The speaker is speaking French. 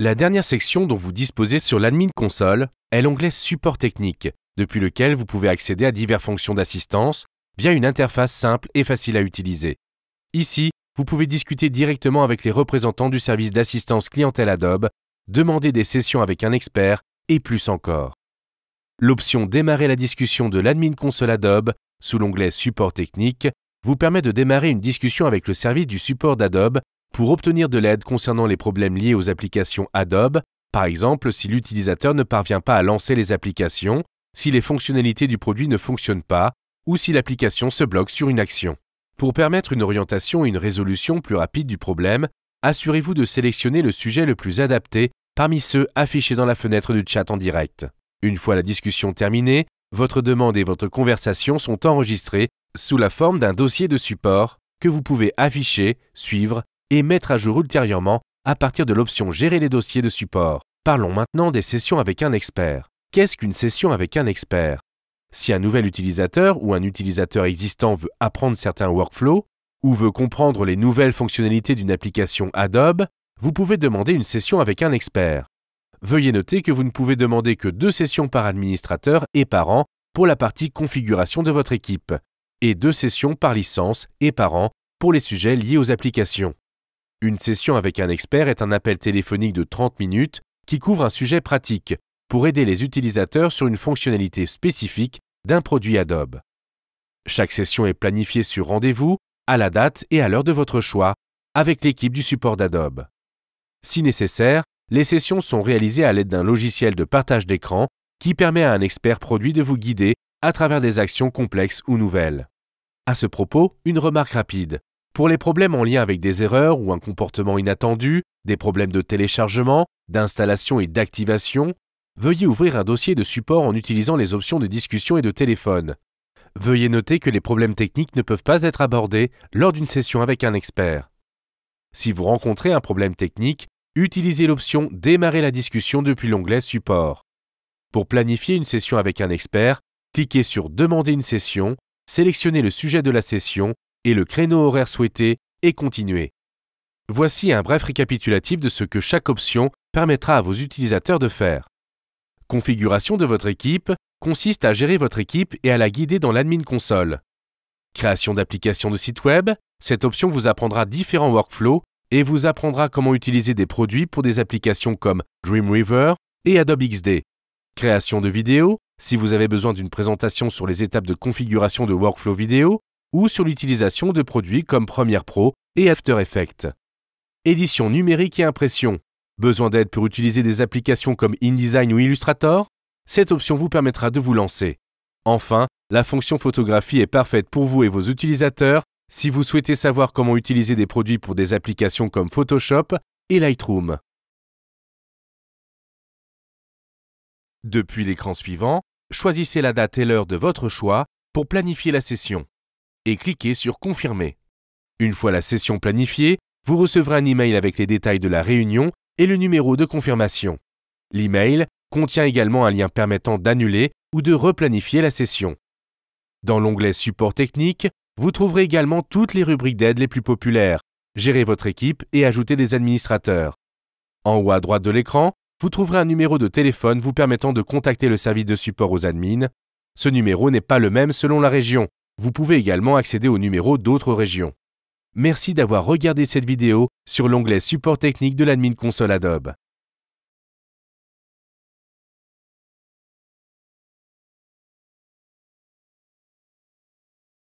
La dernière section dont vous disposez sur l'admin console est l'onglet Support technique, depuis lequel vous pouvez accéder à diverses fonctions d'assistance via une interface simple et facile à utiliser. Ici, vous pouvez discuter directement avec les représentants du service d'assistance clientèle Adobe, demander des sessions avec un expert et plus encore. L'option Démarrer la discussion de l'admin console Adobe sous l'onglet Support technique vous permet de démarrer une discussion avec le service du support d'Adobe pour obtenir de l'aide concernant les problèmes liés aux applications Adobe, par exemple si l'utilisateur ne parvient pas à lancer les applications, si les fonctionnalités du produit ne fonctionnent pas ou si l'application se bloque sur une action. Pour permettre une orientation et une résolution plus rapide du problème, assurez-vous de sélectionner le sujet le plus adapté parmi ceux affichés dans la fenêtre du chat en direct. Une fois la discussion terminée, votre demande et votre conversation sont enregistrées sous la forme d'un dossier de support que vous pouvez afficher, suivre et mettre à jour ultérieurement à partir de l'option Gérer les dossiers de support. Parlons maintenant des sessions avec un expert. Qu'est-ce qu'une session avec un expert Si un nouvel utilisateur ou un utilisateur existant veut apprendre certains workflows ou veut comprendre les nouvelles fonctionnalités d'une application Adobe, vous pouvez demander une session avec un expert. Veuillez noter que vous ne pouvez demander que deux sessions par administrateur et par an pour la partie configuration de votre équipe, et deux sessions par licence et par an pour les sujets liés aux applications. Une session avec un expert est un appel téléphonique de 30 minutes qui couvre un sujet pratique pour aider les utilisateurs sur une fonctionnalité spécifique d'un produit Adobe. Chaque session est planifiée sur rendez-vous, à la date et à l'heure de votre choix, avec l'équipe du support d'Adobe. Si nécessaire, les sessions sont réalisées à l'aide d'un logiciel de partage d'écran qui permet à un expert produit de vous guider à travers des actions complexes ou nouvelles. À ce propos, une remarque rapide. Pour les problèmes en lien avec des erreurs ou un comportement inattendu, des problèmes de téléchargement, d'installation et d'activation, veuillez ouvrir un dossier de support en utilisant les options de discussion et de téléphone. Veuillez noter que les problèmes techniques ne peuvent pas être abordés lors d'une session avec un expert. Si vous rencontrez un problème technique, utilisez l'option Démarrer la discussion depuis l'onglet Support. Pour planifier une session avec un expert, cliquez sur Demander une session, sélectionnez le sujet de la session et le créneau horaire souhaité est continué. Voici un bref récapitulatif de ce que chaque option permettra à vos utilisateurs de faire. Configuration de votre équipe consiste à gérer votre équipe et à la guider dans l'admin console. Création d'applications de site web, cette option vous apprendra différents workflows et vous apprendra comment utiliser des produits pour des applications comme Dreamweaver et Adobe XD. Création de vidéos, si vous avez besoin d'une présentation sur les étapes de configuration de workflow vidéo, ou sur l'utilisation de produits comme Premiere Pro et After Effects. Édition numérique et impression. Besoin d'aide pour utiliser des applications comme InDesign ou Illustrator Cette option vous permettra de vous lancer. Enfin, la fonction photographie est parfaite pour vous et vos utilisateurs si vous souhaitez savoir comment utiliser des produits pour des applications comme Photoshop et Lightroom. Depuis l'écran suivant, choisissez la date et l'heure de votre choix pour planifier la session et cliquez sur Confirmer. Une fois la session planifiée, vous recevrez un email avec les détails de la réunion et le numéro de confirmation. L'email contient également un lien permettant d'annuler ou de replanifier la session. Dans l'onglet Support technique, vous trouverez également toutes les rubriques d'aide les plus populaires, gérer votre équipe et ajouter des administrateurs. En haut à droite de l'écran, vous trouverez un numéro de téléphone vous permettant de contacter le service de support aux admins. Ce numéro n'est pas le même selon la région. Vous pouvez également accéder aux numéros d'autres régions. Merci d'avoir regardé cette vidéo sur l'onglet Support technique de l'admin console Adobe.